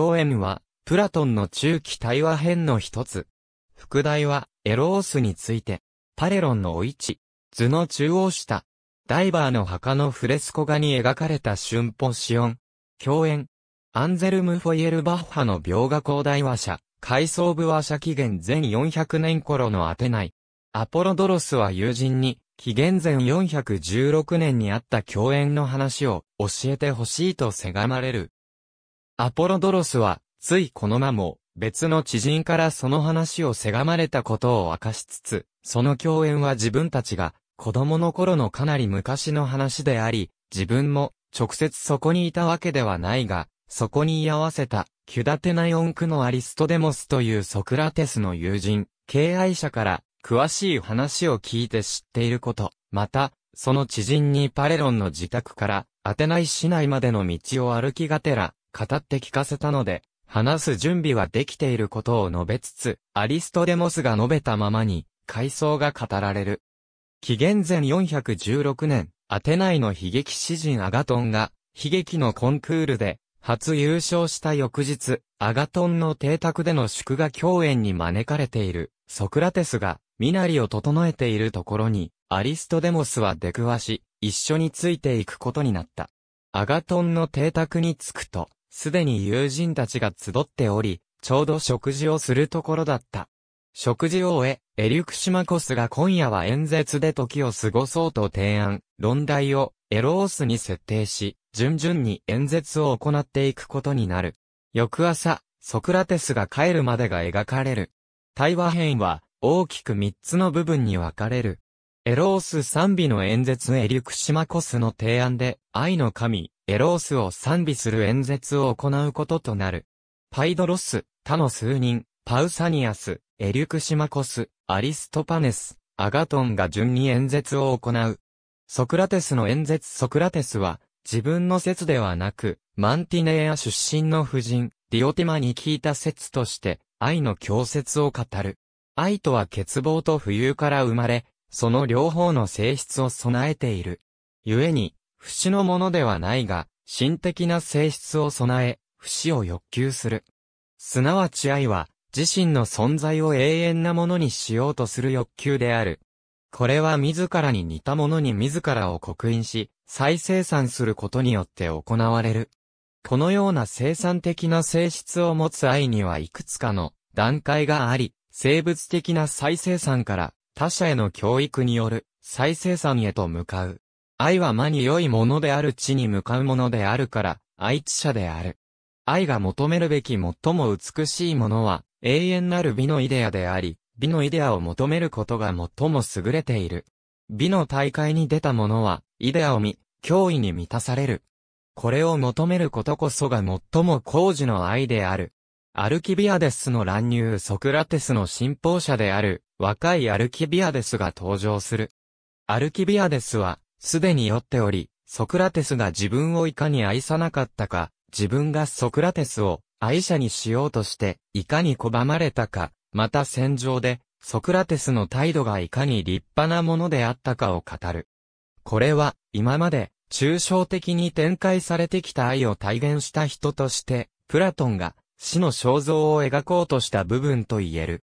共演は、プラトンの中期対話編の一つ。副題は、エロースについて、パレロンのお市、図の中央下、ダイバーの墓のフレスコ画に描かれた春ポシオン、共演、アンゼルム・フォイエルバッハの描画広大話者、階層部話者紀元前400年頃のアテナイ。アポロドロスは友人に、紀元前416年にあった共演の話を教えてほしいとせがまれる。アポロドロスは、ついこの名も、別の知人からその話をせがまれたことを明かしつつ、その共演は自分たちが、子供の頃のかなり昔の話であり、自分も、直接そこにいたわけではないが、そこに居合わせた、キュダテナイオンクのアリストデモスというソクラテスの友人、敬愛者から、詳しい話を聞いて知っていること、また、その知人にパレロンの自宅から、アテナイ市内までの道を歩きがてら、語って聞かせたので、話す準備はできていることを述べつつ、アリストデモスが述べたままに、回想が語られる。紀元前416年、アテナイの悲劇詩人アガトンが、悲劇のコンクールで、初優勝した翌日、アガトンの邸宅での祝賀共演に招かれている、ソクラテスが、身なりを整えているところに、アリストデモスは出くわし、一緒についていくことになった。アガトンの邸宅に着くと、すでに友人たちが集っており、ちょうど食事をするところだった。食事を終え、エリュクシマコスが今夜は演説で時を過ごそうと提案、論題をエロースに設定し、順々に演説を行っていくことになる。翌朝、ソクラテスが帰るまでが描かれる。対話編は大きく3つの部分に分かれる。エロース賛美の演説エリュクシマコスの提案で、愛の神、エロースを賛美する演説を行うこととなる。パイドロス、他の数人、パウサニアス、エリュクシマコス、アリストパネス、アガトンが順に演説を行う。ソクラテスの演説ソクラテスは、自分の説ではなく、マンティネーア出身の夫人、ディオティマに聞いた説として、愛の教説を語る。愛とは欠乏と浮遊から生まれ、その両方の性質を備えている。故に、不死のものではないが、心的な性質を備え、不死を欲求する。すなわち愛は、自身の存在を永遠なものにしようとする欲求である。これは自らに似たものに自らを刻印し、再生産することによって行われる。このような生産的な性質を持つ愛にはいくつかの段階があり、生物的な再生産から他者への教育による再生産へと向かう。愛は間に良いものである地に向かうものであるから、愛知者である。愛が求めるべき最も美しいものは、永遠なる美のイデアであり、美のイデアを求めることが最も優れている。美の大会に出たものは、イデアを見、脅威に満たされる。これを求めることこそが最も高次の愛である。アルキビアデスの乱入ソクラテスの信奉者である、若いアルキビアデスが登場する。アルキビアデスは、すでによっており、ソクラテスが自分をいかに愛さなかったか、自分がソクラテスを愛者にしようとして、いかに拒まれたか、また戦場で、ソクラテスの態度がいかに立派なものであったかを語る。これは、今まで、抽象的に展開されてきた愛を体現した人として、プラトンが、死の肖像を描こうとした部分と言える。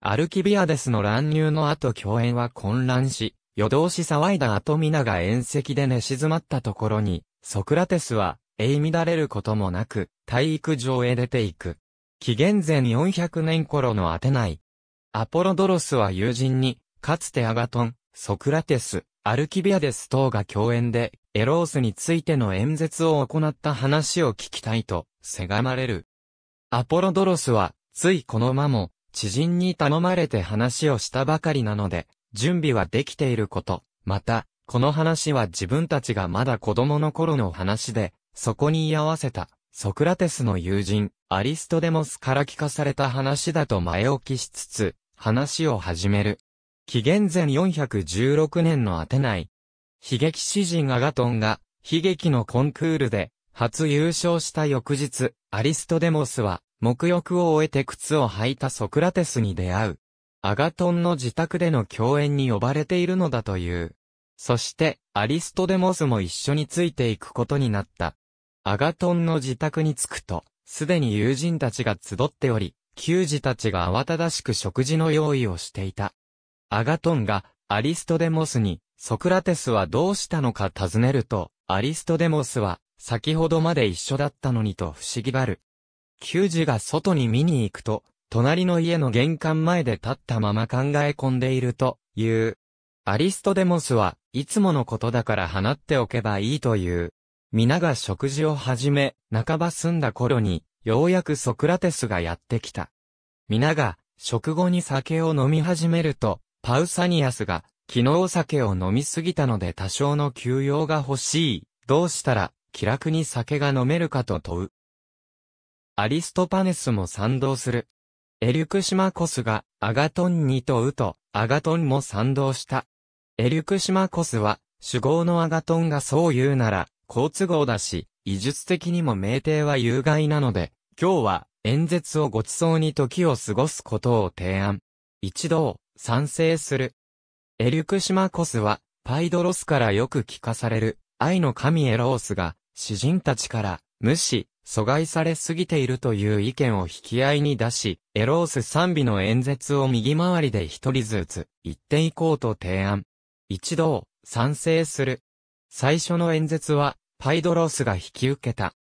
アルキビアデスの乱入の後共演は混乱し、夜通し騒いだ後皆が宴席で寝静まったところに、ソクラテスは、えい乱れることもなく、体育場へ出ていく。紀元前400年頃のアテナイ。アポロドロスは友人に、かつてアガトン、ソクラテス、アルキビアデス等が共演で、エロースについての演説を行った話を聞きたいと、せがまれる。アポロドロスは、ついこの間も、知人に頼まれて話をしたばかりなので、準備はできていること。また、この話は自分たちがまだ子供の頃の話で、そこに居合わせた、ソクラテスの友人、アリストデモスから聞かされた話だと前置きしつつ、話を始める。紀元前416年のアテナイ。悲劇詩人アガトンが、悲劇のコンクールで、初優勝した翌日、アリストデモスは、沐浴を終えて靴を履いたソクラテスに出会う。アガトンの自宅での共演に呼ばれているのだという。そして、アリストデモスも一緒についていくことになった。アガトンの自宅に着くと、すでに友人たちが集っており、球児たちが慌ただしく食事の用意をしていた。アガトンがアリストデモスに、ソクラテスはどうしたのか尋ねると、アリストデモスは、先ほどまで一緒だったのにと不思議ばる。球児が外に見に行くと、隣の家の玄関前で立ったまま考え込んでいるという。アリストデモスはいつものことだから放っておけばいいという。皆が食事を始め、半ば済んだ頃に、ようやくソクラテスがやってきた。皆が食後に酒を飲み始めると、パウサニアスが、昨日お酒を飲みすぎたので多少の休養が欲しい。どうしたら、気楽に酒が飲めるかと問う。アリストパネスも賛同する。エリュクシマコスがアガトンにとウとアガトンも賛同した。エリュクシマコスは主語のアガトンがそう言うなら好都合だし、技術的にも名帝は有害なので、今日は演説をご馳走に時を過ごすことを提案。一同、賛成する。エリュクシマコスは、パイドロスからよく聞かされる、愛の神エロースが、詩人たちから、無視、阻害されすぎているという意見を引き合いに出し、エロース賛美の演説を右回りで一人ずつ言っていこうと提案。一同、賛成する。最初の演説は、パイドロスが引き受けた。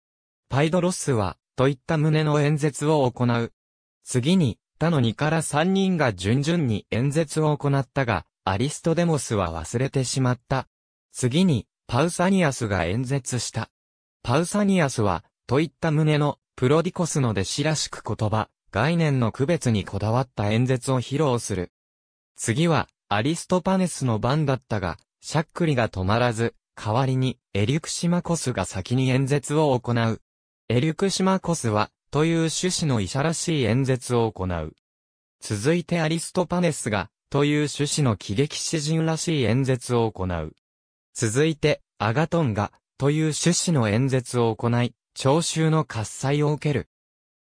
パイドロスは、といった旨の演説を行う。次に、他の2から3人が順々に演説を行ったが、アリストデモスは忘れてしまった。次に、パウサニアスが演説した。パウサニアスは、といった旨のプロディコスの弟子らしく言葉、概念の区別にこだわった演説を披露する。次は、アリストパネスの番だったが、しゃっくりが止まらず、代わりに、エリュクシマコスが先に演説を行う。エリュクシマコスは、という趣旨の医者らしい演説を行う。続いてアリストパネスが、という趣旨の喜劇詩人らしい演説を行う。続いて、アガトンが、という趣旨の演説を行い、聴衆の喝采を受ける。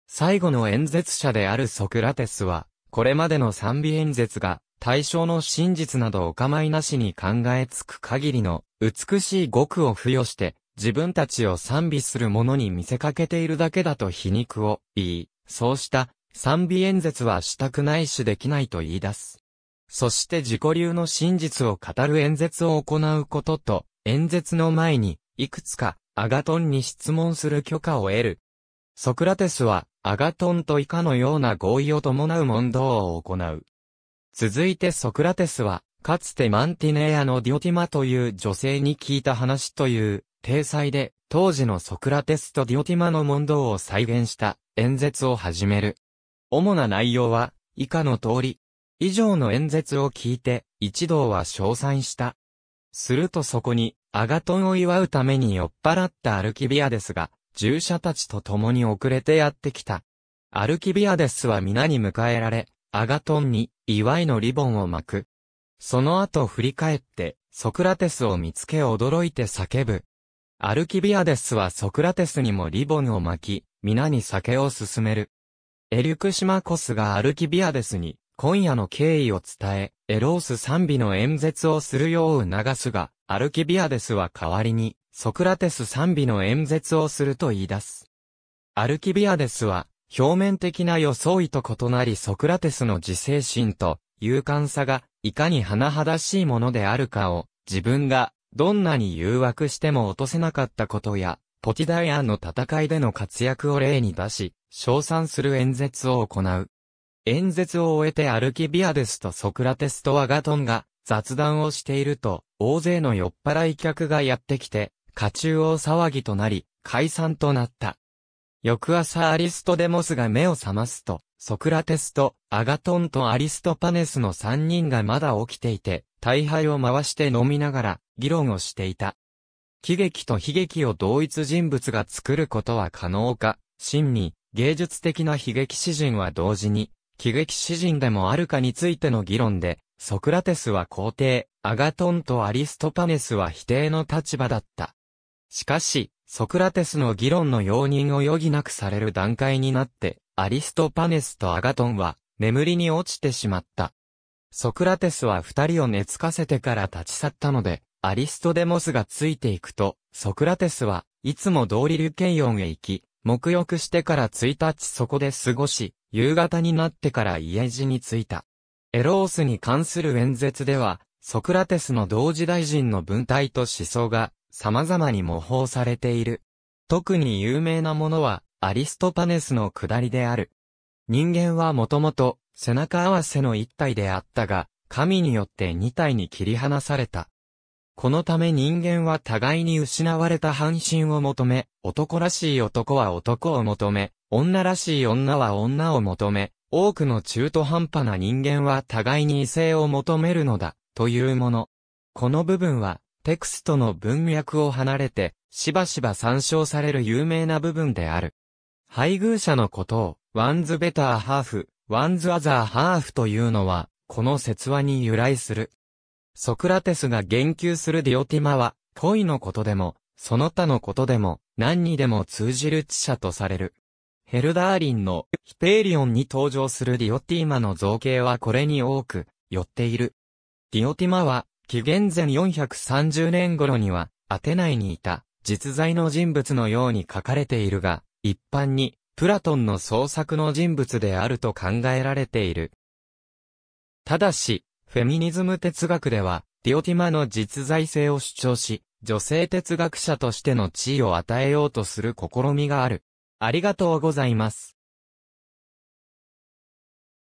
最後の演説者であるソクラテスは、これまでの賛美演説が、対象の真実などお構いなしに考えつく限りの美しい語句を付与して自分たちを賛美する者に見せかけているだけだと皮肉を言い、そうした賛美演説はしたくないしできないと言い出す。そして自己流の真実を語る演説を行うことと、演説の前にいくつかアガトンに質問する許可を得る。ソクラテスは、アガトンと以下のような合意を伴う問答を行う。続いてソクラテスは、かつてマンティネアのディオティマという女性に聞いた話という、体裁で、当時のソクラテスとディオティマの問答を再現した演説を始める。主な内容は、以下の通り。以上の演説を聞いて、一同は称賛した。するとそこに、アガトンを祝うために酔っ払ったアルキビアデスが、従者たちと共に遅れてやってきた。アルキビアデスは皆に迎えられ、アガトンに祝いのリボンを巻く。その後振り返って、ソクラテスを見つけ驚いて叫ぶ。アルキビアデスはソクラテスにもリボンを巻き、皆に酒を勧める。エリュクシマコスがアルキビアデスに、今夜の敬意を伝え、エロース賛美の演説をするよう促すが、アルキビアデスは代わりに、ソクラテス賛美の演説をすると言い出す。アルキビアデスは、表面的な装いと異なりソクラテスの自制心と勇敢さがいかに甚だしいものであるかを自分がどんなに誘惑しても落とせなかったことやポティダイアンの戦いでの活躍を例に出し称賛する演説を行う。演説を終えてアルキビアデスとソクラテスとアガトンが雑談をしていると、大勢の酔っ払い客がやってきて、家中を騒ぎとなり、解散となった。翌朝アリストデモスが目を覚ますと、ソクラテスとアガトンとアリストパネスの3人がまだ起きていて、大敗を回して飲みながら議論をしていた。喜劇と悲劇を同一人物が作ることは可能か、真に芸術的な悲劇詩人は同時に喜劇詩人でもあるかについての議論で、ソクラテスは皇帝、アガトンとアリストパネスは否定の立場だった。しかし、ソクラテスの議論の容認を余儀なくされる段階になって、アリストパネスとアガトンは、眠りに落ちてしまった。ソクラテスは二人を寝つかせてから立ち去ったので、アリストデモスがついていくと、ソクラテスはいつも通りリュケイオンへ行き、沐浴してから1日そこで過ごし、夕方になってから家路に着いた。エロースに関する演説では、ソクラテスの同時代人の文体と思想が様々に模倣されている。特に有名なものは、アリストパネスの下りである。人間はもともと背中合わせの一体であったが、神によって二体に切り離された。このため人間は互いに失われた半身を求め、男らしい男は男を求め、女らしい女は女を求め、多くの中途半端な人間は互いに異性を求めるのだ、というもの。この部分は、テクストの文脈を離れて、しばしば参照される有名な部分である。配偶者のことを、ワンズベターハーフ、ワンズアザーハーフというのは、この説話に由来する。ソクラテスが言及するディオティマは、恋のことでも、その他のことでも、何にでも通じる知者とされる。ヘルダーリンのヒペーリオンに登場するディオティマの造形はこれに多く、寄っている。ディオティマは、紀元前430年頃には、アテナイにいた、実在の人物のように書かれているが、一般に、プラトンの創作の人物であると考えられている。ただし、フェミニズム哲学では、ディオティマの実在性を主張し、女性哲学者としての地位を与えようとする試みがある。ありがとうございます。